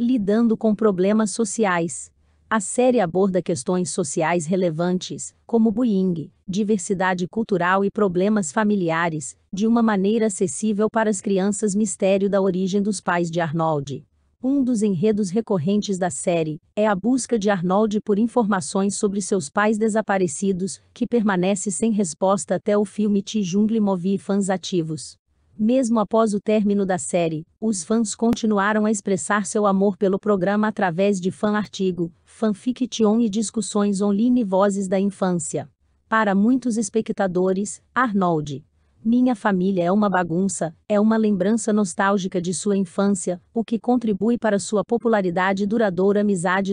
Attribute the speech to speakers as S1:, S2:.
S1: Lidando com problemas sociais. A série aborda questões sociais relevantes, como bullying, diversidade cultural e problemas familiares, de uma maneira acessível para as crianças. Mistério da origem dos pais de Arnold. Um dos enredos recorrentes da série é a busca de Arnold por informações sobre seus pais desaparecidos, que permanece sem resposta até o filme T. Jungle Movie fãs ativos. Mesmo após o término da série, os fãs continuaram a expressar seu amor pelo programa através de fan-artigo, fanfiction e discussões online e Vozes da Infância. Para muitos espectadores, Arnold, minha família é uma bagunça, é uma lembrança nostálgica de sua infância, o que contribui para sua popularidade e duradoura amizade